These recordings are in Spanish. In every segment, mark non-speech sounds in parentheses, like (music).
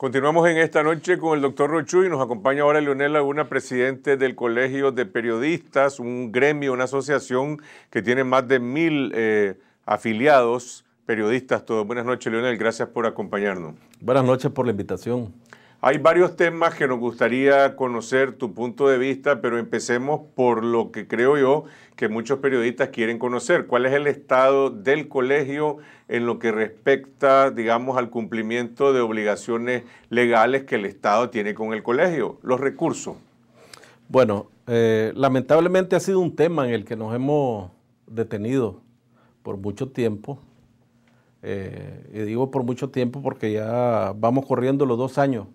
Continuamos en esta noche con el doctor Rochu y nos acompaña ahora Leonel Laguna, presidente del Colegio de Periodistas, un gremio, una asociación que tiene más de mil eh, afiliados, periodistas todos. Buenas noches, Leonel, gracias por acompañarnos. Buenas noches por la invitación. Hay varios temas que nos gustaría conocer tu punto de vista, pero empecemos por lo que creo yo que muchos periodistas quieren conocer. ¿Cuál es el estado del colegio en lo que respecta, digamos, al cumplimiento de obligaciones legales que el Estado tiene con el colegio? Los recursos. Bueno, eh, lamentablemente ha sido un tema en el que nos hemos detenido por mucho tiempo. Eh, y digo por mucho tiempo porque ya vamos corriendo los dos años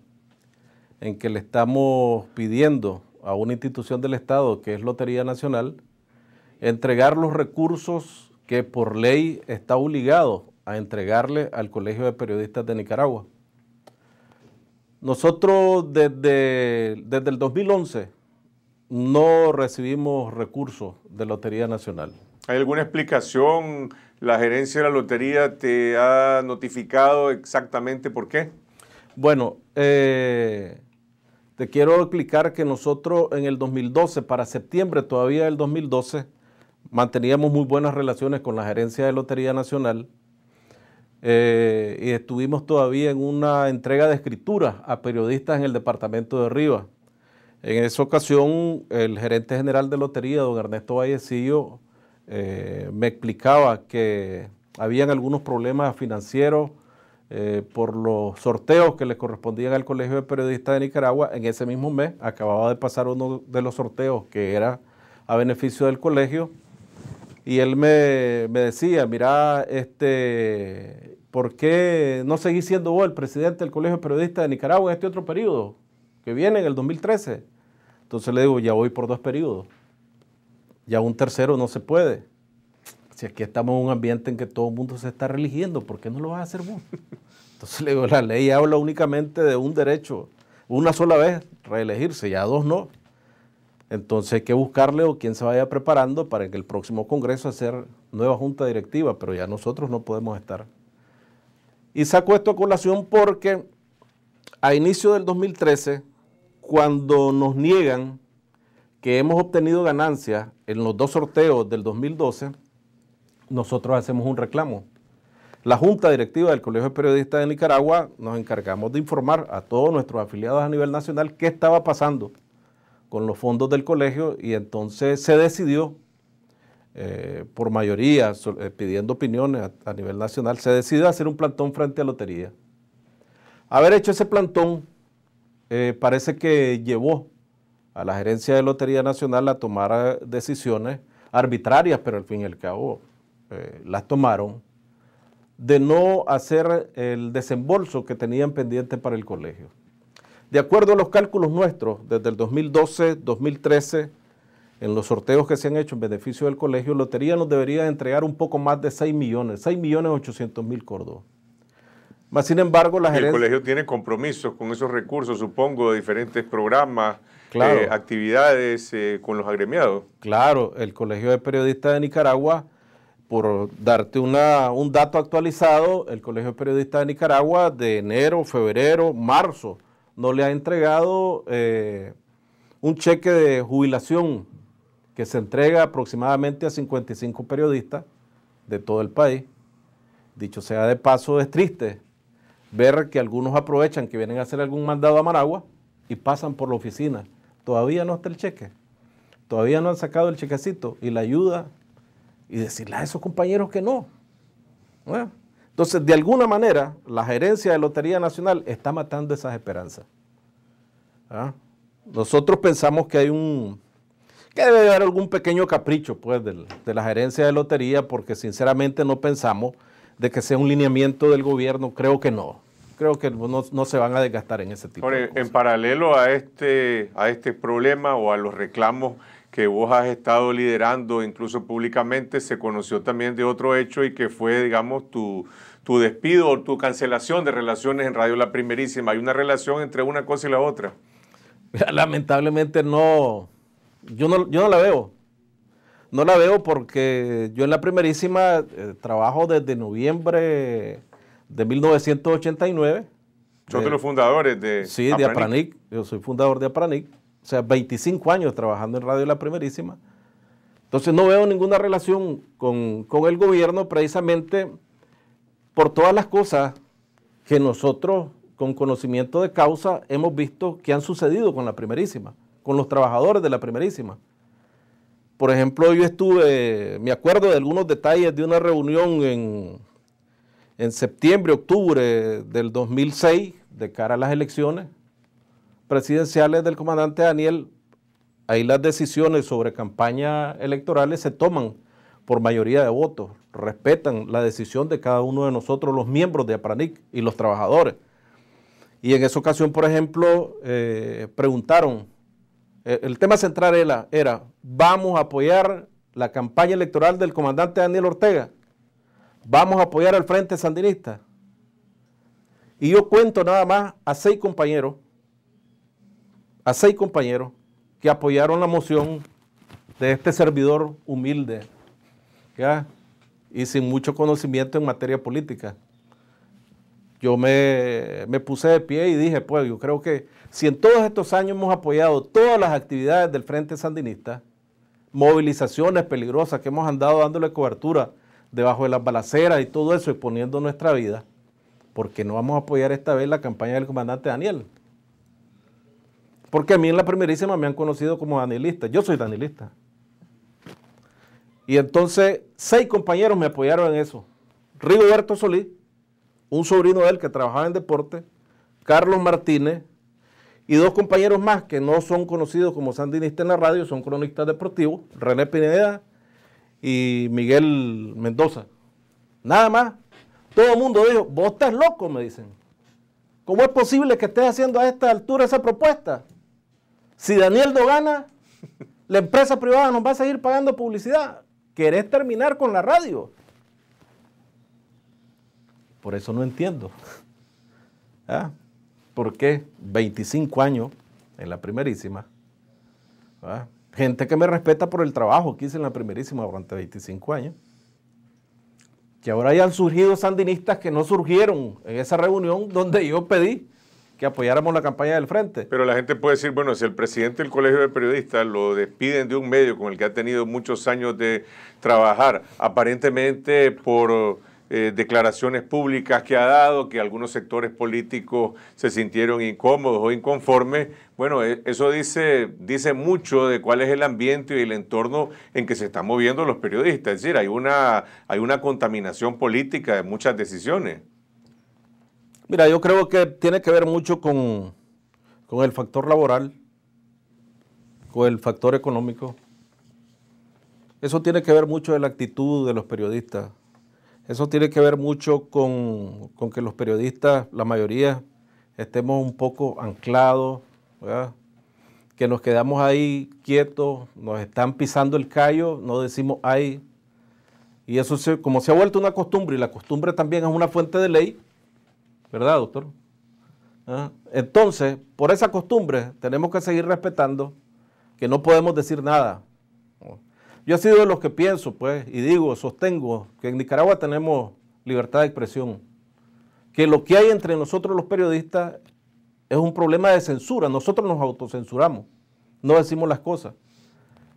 en que le estamos pidiendo a una institución del Estado, que es Lotería Nacional, entregar los recursos que por ley está obligado a entregarle al Colegio de Periodistas de Nicaragua. Nosotros desde, desde el 2011 no recibimos recursos de Lotería Nacional. ¿Hay alguna explicación? ¿La gerencia de la lotería te ha notificado exactamente por qué? Bueno, eh, te quiero explicar que nosotros en el 2012, para septiembre todavía del 2012, manteníamos muy buenas relaciones con la gerencia de Lotería Nacional eh, y estuvimos todavía en una entrega de escritura a periodistas en el departamento de Rivas. En esa ocasión, el gerente general de Lotería, don Ernesto Vallecillo, eh, me explicaba que habían algunos problemas financieros eh, por los sorteos que le correspondían al Colegio de Periodistas de Nicaragua, en ese mismo mes acababa de pasar uno de los sorteos que era a beneficio del colegio. Y él me, decía, mira, este, ¿por qué no seguís siendo vos el presidente del Colegio de Periodistas de Nicaragua en este otro periodo que viene en el 2013? Entonces le digo, ya voy por dos periodos, ya un tercero no se puede si aquí estamos en un ambiente en que todo el mundo se está religiendo, ¿por qué no lo vas a hacer vos? (laughs) Entonces le digo, la ley habla únicamente de un derecho, una sola vez reelegirse, ya dos no. Entonces hay que buscarle o quien se vaya preparando para que el próximo Congreso hacer nueva junta directiva, pero ya nosotros no podemos estar. Y saco esto a colación porque a inicio del 2013, cuando nos niegan que hemos obtenido ganancias en los dos sorteos del 2012, nosotros hacemos un reclamo. La Junta Directiva del Colegio de Periodistas de Nicaragua nos encargamos de informar a todos nuestros afiliados a nivel nacional qué estaba pasando con los fondos del colegio y entonces se decidió eh, por mayoría, eh, pidiendo opiniones a, nivel nacional, se decidió hacer un plantón frente a Lotería. Haber hecho ese plantón eh, parece que llevó a la gerencia de Lotería Nacional a tomar decisiones arbitrarias, pero al fin y al cabo eh, las tomaron, de no hacer el desembolso que tenían pendiente para el colegio. De acuerdo a los cálculos nuestros, desde el 2012, 2013, en los sorteos que se han hecho en beneficio del colegio, Lotería nos debería entregar un poco más de 6 millones, 6 millones 800 mil córdobas. Más sin embargo, la El colegio tiene compromisos con esos recursos, supongo, de diferentes programas, eh, actividades eh, con los agremiados. Claro, el Colegio de Periodistas de Nicaragua por darte un dato actualizado, el Colegio de Periodistas de Nicaragua de enero, febrero, marzo, no le ha entregado eh, un cheque de jubilación que se entrega aproximadamente a 55 periodistas de todo el país. Dicho sea de paso, es triste ver que algunos aprovechan que vienen a hacer algún mandado a Maragua y pasan por la oficina. Todavía no está el cheque. Todavía no han sacado el chequecito y la ayuda y decirle a esos compañeros que no. entonces, de alguna manera, la gerencia de Lotería Nacional está matando esas esperanzas. ¿ah? Nosotros pensamos que hay un, que debe haber algún pequeño capricho pues, de, la gerencia de lotería, porque sinceramente no pensamos de que sea un lineamiento del gobierno, creo que no. Creo que no, se van a desgastar en ese tipo de En paralelo a este, a este problema o a los reclamos que vos has estado liderando incluso públicamente, se conoció también de otro hecho y que fue, digamos, tu, despido o tu cancelación de relaciones en Radio La Primerísima. ¿Hay una relación entre una cosa y la otra? (laughs) Lamentablemente no, yo no, yo no la veo. No la veo porque yo en La Primerísima eh, trabajo desde noviembre de 1989. Son de, de los fundadores de... Sí, de Apranic. Yo soy fundador de Apranic. O sea, 25 años trabajando en Radio La Primerísima. Entonces no veo ninguna relación con, con el gobierno precisamente por todas las cosas que nosotros con conocimiento de causa hemos visto que han sucedido con la primerísima, con los trabajadores de la primerísima. Por ejemplo, yo estuve, me acuerdo de algunos detalles de una reunión en, en septiembre, octubre del 2006, de cara a las elecciones, presidenciales del comandante Daniel, ahí las decisiones sobre campañas electorales se toman por mayoría de votos, respetan la decisión de cada uno de nosotros, los miembros de APRANIC y los trabajadores. Y en esa ocasión, por ejemplo, eh, preguntaron, eh, el tema central era, era, ¿vamos a apoyar la campaña electoral del comandante Daniel Ortega? ¿Vamos a apoyar al Frente Sandinista? Y yo cuento nada más a seis compañeros a seis compañeros que apoyaron la moción de este servidor humilde y sin mucho conocimiento en materia política. Yo me, puse de pie y dije, pues yo creo que si en todos estos años hemos apoyado todas las actividades del Frente Sandinista, movilizaciones peligrosas que hemos andado dándole cobertura debajo de las balaceras y todo eso, exponiendo nuestra vida, porque no vamos a apoyar esta vez la campaña del comandante Daniel. Porque a mí en la primerísima me han conocido como danilista. Yo soy danilista. Y entonces seis compañeros me apoyaron en eso. Rigoberto Solís, un sobrino de él que trabajaba en deporte, Carlos Martínez y dos compañeros más que no son conocidos como sandinistas en la radio, son cronistas deportivos, René Pineda y Miguel Mendoza. Nada más. Todo el mundo dijo, vos estás loco, me dicen. ¿Cómo es posible que estés haciendo a esta altura esa propuesta? Si Daniel dogana, la empresa privada nos va a seguir pagando publicidad. Querés terminar con la radio. Por eso no entiendo. (laughs) ¿Ah? ¿Por qué 25 años en la primerísima? ¿Ah? Gente que me respeta por el trabajo que hice en la primerísima durante 25 años. Que ahora hayan surgido sandinistas que no surgieron en esa reunión donde yo pedí que apoyáramos la campaña del frente. Pero la gente puede decir, bueno, si el presidente del Colegio de Periodistas lo despiden de un medio con el que ha tenido muchos años de trabajar, aparentemente por eh, declaraciones públicas que ha dado, que algunos sectores políticos se sintieron incómodos o inconformes, bueno, e, eso dice, dice mucho de cuál es el ambiente y el entorno en que se están moviendo los periodistas. Es decir, hay una, hay una contaminación política de muchas decisiones. Mira, yo creo que tiene que ver mucho con, el factor laboral, con el factor económico. Eso tiene que ver mucho de la actitud de los periodistas. Eso tiene que ver mucho con, que los periodistas, la mayoría, estemos un poco anclados, que nos quedamos ahí quietos, nos están pisando el callo, no decimos ay. Y eso, se, como se ha vuelto una costumbre, y la costumbre también es una fuente de ley, ¿verdad, doctor? Ah, entonces, por esa costumbre, tenemos que seguir respetando que no podemos decir nada. Yo he sido de los que pienso, pues, y digo, sostengo, que en Nicaragua tenemos libertad de expresión, que lo que hay entre nosotros los periodistas es un problema de censura, nosotros nos autocensuramos, no decimos las cosas.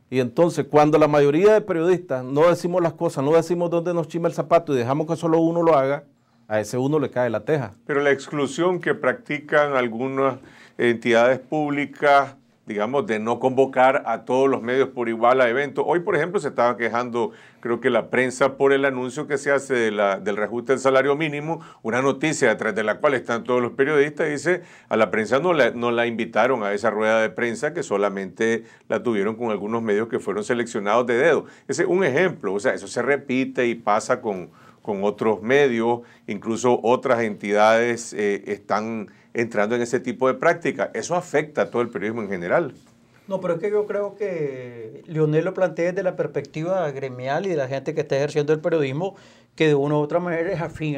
Y entonces, cuando la mayoría de periodistas no decimos las cosas, no decimos dónde nos chima el zapato y dejamos que solo uno lo haga, a ese uno le cae la teja. Pero la exclusión que practican algunas entidades públicas, digamos, de no convocar a todos los medios por igual a eventos. Hoy, por ejemplo, se estaba quejando, creo que la prensa, por el anuncio que se hace del reajuste del salario mínimo, una noticia detrás de la cual están todos los periodistas, dice, a la prensa no la, no la invitaron a esa rueda de prensa, que solamente la tuvieron con algunos medios que fueron seleccionados de dedo. Ese es un ejemplo, o sea, eso se repite y pasa con con otros medios, incluso otras entidades eh, están entrando en ese tipo de práctica. Eso afecta a todo el periodismo en general. No, pero es que yo creo que Leonel lo plantea desde la perspectiva gremial y de la gente que está ejerciendo el periodismo, que de una u otra manera es afín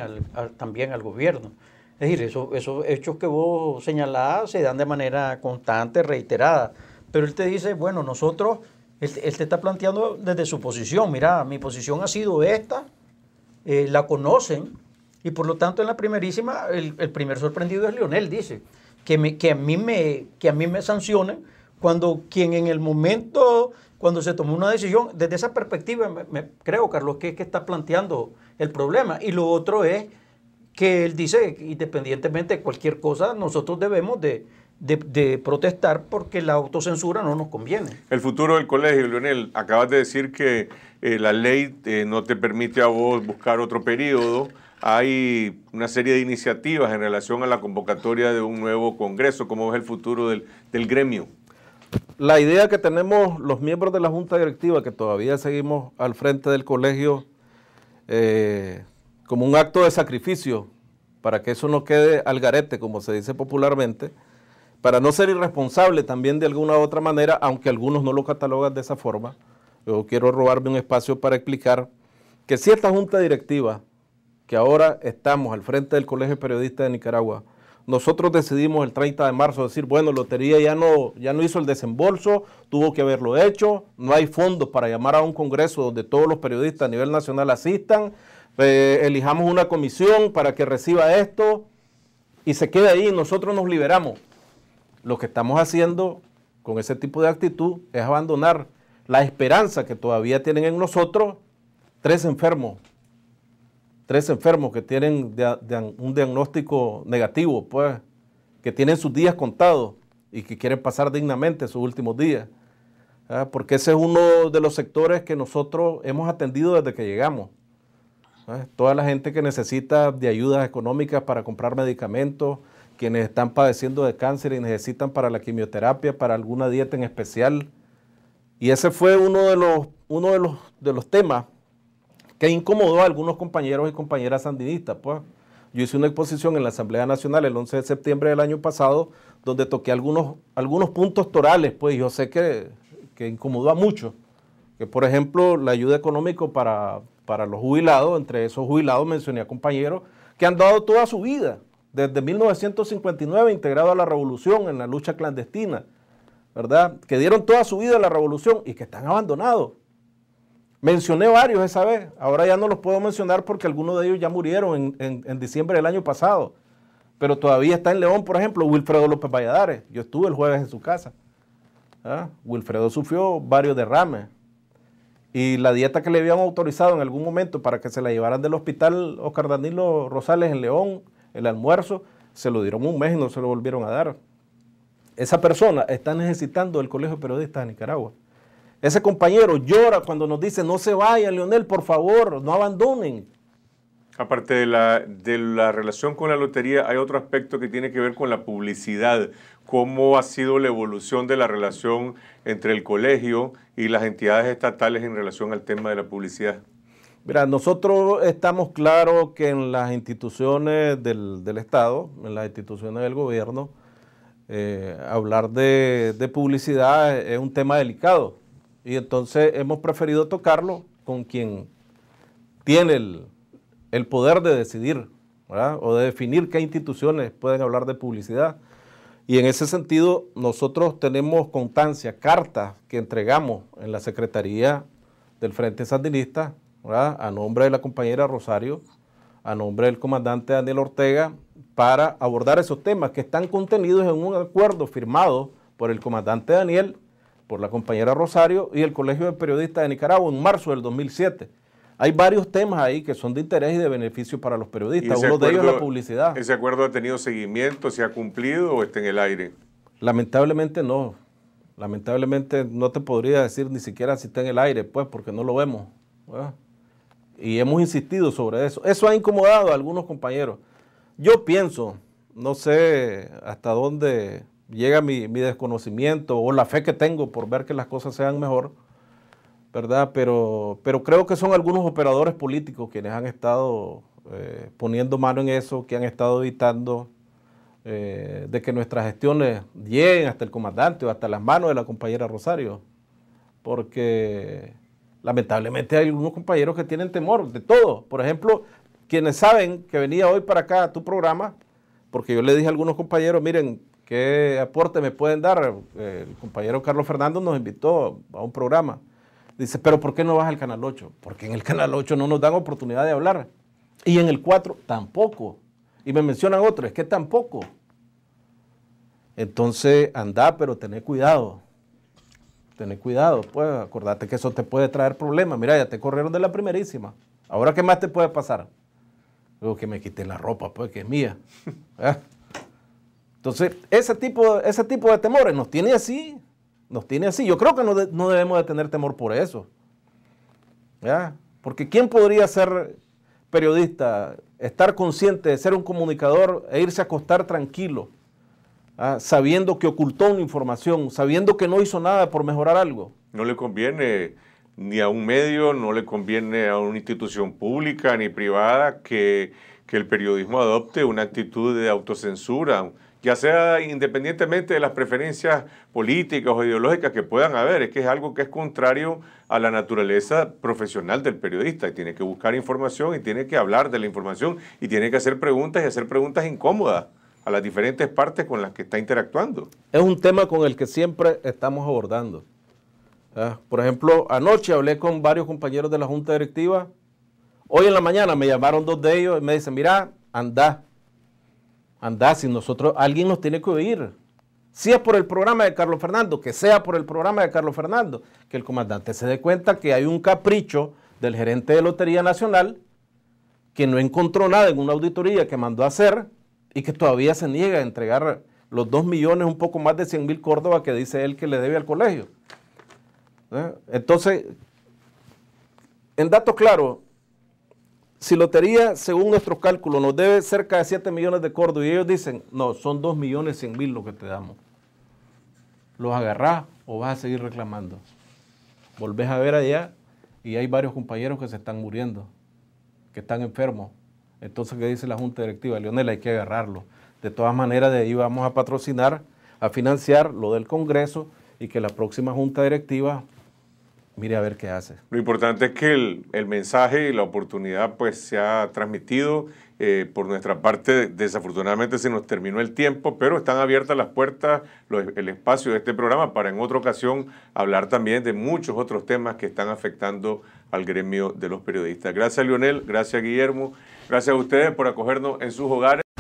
también al gobierno. Es decir, esos, hechos que vos señalás se dan de manera constante, reiterada. Pero él te dice, bueno, nosotros, él, te está planteando desde su posición, mira, mi posición ha sido esta, eh, la conocen y por lo tanto en la primerísima el, primer sorprendido es Lionel, dice, que, me, que, a mí me, que a mí me sancionen cuando quien en el momento, cuando se tomó una decisión, desde esa perspectiva creo, Carlos, que es que está planteando el problema. Y lo otro es que él dice, independientemente de cualquier cosa, nosotros debemos de, de, protestar porque la autocensura no nos conviene. El futuro del colegio, Leonel, acabas de decir que eh, la ley eh, no te permite a vos buscar otro periodo. Hay una serie de iniciativas en relación a la convocatoria de un nuevo Congreso. ¿Cómo ves el futuro del, gremio? La idea que tenemos los miembros de la Junta Directiva, que todavía seguimos al frente del colegio, eh, como un acto de sacrificio, para que eso no quede al garete, como se dice popularmente, para no ser irresponsable también de alguna u otra manera, aunque algunos no lo catalogan de esa forma, yo quiero robarme un espacio para explicar que si esta junta directiva, que ahora estamos al frente del Colegio Periodista de Nicaragua, nosotros decidimos el 30 de marzo decir, bueno, Lotería ya no, ya no hizo el desembolso, tuvo que haberlo hecho, no hay fondos para llamar a un congreso donde todos los periodistas a nivel nacional asistan, eh, elijamos una comisión para que reciba esto y se quede ahí, nosotros nos liberamos lo que estamos haciendo con ese tipo de actitud es abandonar la esperanza que todavía tienen en nosotros tres enfermos, tres enfermos que tienen un diagnóstico negativo, pues, que tienen sus días contados y que quieren pasar dignamente sus últimos días, ¿ah? porque ese es uno de los sectores que nosotros hemos atendido desde que llegamos. ¿ah? Toda la gente que necesita de ayudas económicas para comprar medicamentos, quienes están padeciendo de cáncer y necesitan para la quimioterapia, para alguna dieta en especial. Y ese fue uno de los, uno de los, de los temas que incomodó a algunos compañeros y compañeras sandinistas. Pues. Yo hice una exposición en la Asamblea Nacional el 11 de septiembre del año pasado, donde toqué algunos, algunos puntos torales, pues yo sé que, que incomodó a muchos. Que por ejemplo, la ayuda económica para, para los jubilados, entre esos jubilados mencioné a compañeros que han dado toda su vida desde 1959 integrado a la revolución en la lucha clandestina, ¿verdad? Que dieron toda su vida a la revolución y que están abandonados. Mencioné varios esa vez, ahora ya no los puedo mencionar porque algunos de ellos ya murieron en, diciembre del año pasado, pero todavía está en León, por ejemplo, Wilfredo López Valladares. Yo estuve el jueves en su casa. ¿ah? Wilfredo sufrió varios derrames y la dieta que le habían autorizado en algún momento para que se la llevaran del hospital Oscar Danilo Rosales en León el almuerzo, se lo dieron un mes y no se lo volvieron a dar. Esa persona está necesitando el Colegio de Periodistas de Nicaragua. Ese compañero llora cuando nos dice, no se vayan, Leonel, por favor, no abandonen. Aparte de la, de la relación con la lotería, hay otro aspecto que tiene que ver con la publicidad. ¿Cómo ha sido la evolución de la relación entre el colegio y las entidades estatales en relación al tema de la publicidad? Mira, nosotros estamos claros que en las instituciones del, Estado, en las instituciones del gobierno, eh, hablar de, publicidad es un tema delicado. Y entonces hemos preferido tocarlo con quien tiene el, poder de decidir o de definir qué instituciones pueden hablar de publicidad. Y en ese sentido, nosotros tenemos constancia, cartas que entregamos en la Secretaría del Frente Sandinista, a nombre de la compañera Rosario, a nombre del comandante Daniel Ortega, para abordar esos temas que están contenidos en un acuerdo firmado por el comandante Daniel, por la compañera Rosario y el Colegio de Periodistas de Nicaragua en marzo del 2007. Hay varios temas ahí que son de interés y de beneficio para los periodistas. Uno de ellos es la publicidad. ¿Ese acuerdo ha tenido seguimiento? ¿Se ha cumplido o está en el aire? Lamentablemente no. Lamentablemente no te podría decir ni siquiera si está en el aire, pues, porque no lo vemos y hemos insistido sobre eso. Eso ha incomodado a algunos compañeros. Yo pienso, no sé hasta dónde llega mi, desconocimiento o la fe que tengo por ver que las cosas sean mejor, ¿verdad? Pero, pero creo que son algunos operadores políticos quienes han estado eh, poniendo mano en eso, que han estado evitando eh, de que nuestras gestiones lleguen hasta el comandante o hasta las manos de la compañera Rosario, porque Lamentablemente hay algunos compañeros que tienen temor de todo. Por ejemplo, quienes saben que venía hoy para acá a tu programa, porque yo le dije a algunos compañeros, miren, qué aporte me pueden dar. Eh, el compañero Carlos Fernando nos invitó a un programa. Dice, pero ¿por qué no vas al Canal 8? Porque en el Canal 8 no nos dan oportunidad de hablar. Y en el 4 tampoco. Y me mencionan otro, es que tampoco. Entonces, anda, pero tened cuidado tener cuidado, pues acordate que eso te puede traer problemas. Mira, ya te corrieron de la primerísima. Ahora, ¿qué más te puede pasar? Luego que me quité la ropa, pues, que es mía. (laughs) Ah. Entonces, ese tipo, ese tipo de temores nos tiene así, nos tiene así. Yo creo que no, debemos de tener temor por eso. Porque ¿quién podría ser periodista, estar consciente de ser un comunicador e irse a acostar tranquilo? ¿ah? sabiendo que ocultó una información, sabiendo que no hizo nada por mejorar algo. No le conviene ni a un medio, no le conviene a una institución pública ni privada que, que el periodismo adopte una actitud de autocensura, ya sea independientemente de las preferencias políticas o ideológicas que puedan haber, es que es algo que es contrario a la naturaleza profesional del periodista y tiene que buscar información y tiene que hablar de la información y tiene que hacer preguntas y hacer preguntas incómodas a las diferentes partes con las que está interactuando. Es un tema con el que siempre estamos abordando. Ah, por ejemplo, anoche hablé con varios compañeros de la Junta Directiva. Hoy en la mañana me llamaron dos de ellos y me dicen, mira, anda, anda, si nosotros, alguien nos tiene que oír. Si es por el programa de Carlos Fernando, que sea por el programa de Carlos Fernando, que el comandante se dé cuenta que hay un capricho del gerente de Lotería Nacional que no encontró nada en una auditoría que mandó a hacer y que todavía se niega a entregar los 2 millones, un poco más de 100 mil Córdoba que dice él que le debe al colegio. ¿Eh? Entonces, en datos claros, si Lotería, según nuestros cálculos, nos debe cerca de 7 millones de Córdoba y ellos dicen, no, son 2 millones 100 mil lo que te damos. ¿Los agarrás o vas a seguir reclamando? Volvés a ver allá y hay varios compañeros que se están muriendo, que están enfermos, entonces, ¿qué dice la Junta Directiva? Leonel, hay que agarrarlo. De todas maneras, de ahí vamos a patrocinar, a financiar lo del Congreso y que la próxima Junta Directiva mire a ver qué hace. Lo importante es que el, mensaje y la oportunidad pues se ha transmitido. Eh, por nuestra parte, desafortunadamente se nos terminó el tiempo, pero están abiertas las puertas, el espacio de este programa para en otra ocasión hablar también de muchos otros temas que están afectando a al gremio de los periodistas. Gracias, Lionel. Gracias, Guillermo. Gracias a ustedes por acogernos en sus hogares.